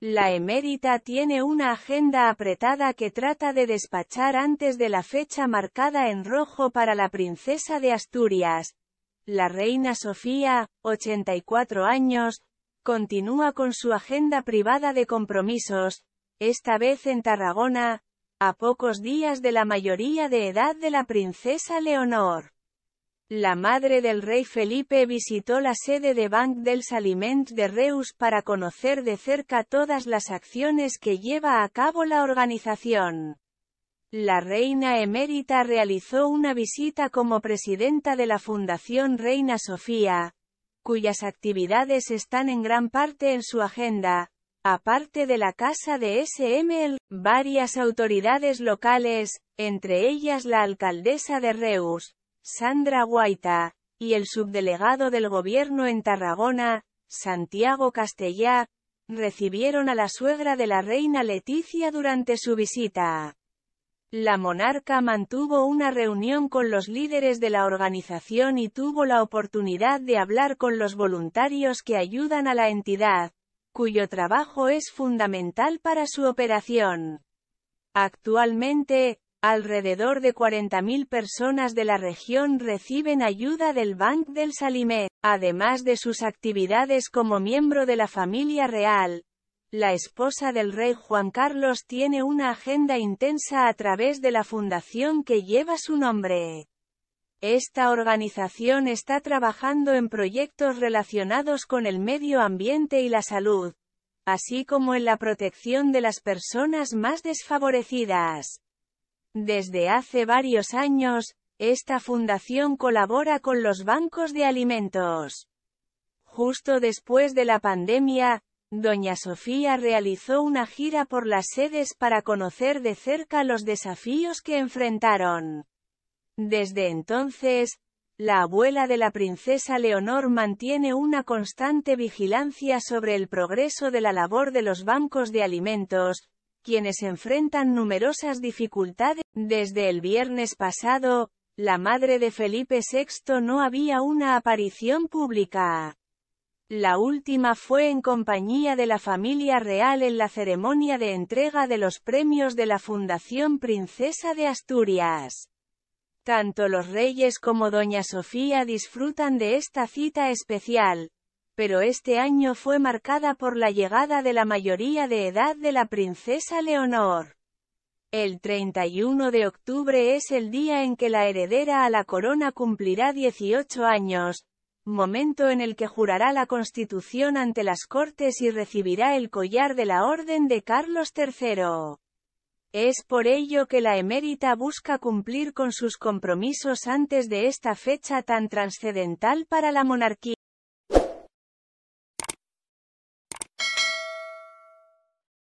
La emérita tiene una agenda apretada que trata de despachar antes de la fecha marcada en rojo para la princesa de Asturias. La reina Sofía, 84 años, continúa con su agenda privada de compromisos, esta vez en Tarragona, a pocos días de la mayoría de edad de la princesa Leonor. La madre del rey Felipe visitó la sede de Banque del Saliment de Reus para conocer de cerca todas las acciones que lleva a cabo la organización. La reina emérita realizó una visita como presidenta de la Fundación Reina Sofía, cuyas actividades están en gran parte en su agenda. Aparte de la casa de SML, varias autoridades locales, entre ellas la alcaldesa de Reus, Sandra Guaita, y el subdelegado del gobierno en Tarragona, Santiago Castellá, recibieron a la suegra de la reina Leticia durante su visita. La monarca mantuvo una reunión con los líderes de la organización y tuvo la oportunidad de hablar con los voluntarios que ayudan a la entidad, cuyo trabajo es fundamental para su operación. Actualmente, Alrededor de 40.000 personas de la región reciben ayuda del Banco del Salimé, además de sus actividades como miembro de la familia real. La esposa del rey Juan Carlos tiene una agenda intensa a través de la fundación que lleva su nombre. Esta organización está trabajando en proyectos relacionados con el medio ambiente y la salud, así como en la protección de las personas más desfavorecidas. Desde hace varios años, esta fundación colabora con los bancos de alimentos. Justo después de la pandemia, Doña Sofía realizó una gira por las sedes para conocer de cerca los desafíos que enfrentaron. Desde entonces, la abuela de la princesa Leonor mantiene una constante vigilancia sobre el progreso de la labor de los bancos de alimentos, quienes enfrentan numerosas dificultades. Desde el viernes pasado, la madre de Felipe VI no había una aparición pública. La última fue en compañía de la familia real en la ceremonia de entrega de los premios de la Fundación Princesa de Asturias. Tanto los reyes como doña Sofía disfrutan de esta cita especial, pero este año fue marcada por la llegada de la mayoría de edad de la princesa Leonor. El 31 de octubre es el día en que la heredera a la corona cumplirá 18 años, momento en el que jurará la Constitución ante las Cortes y recibirá el collar de la Orden de Carlos III. Es por ello que la emérita busca cumplir con sus compromisos antes de esta fecha tan trascendental para la monarquía.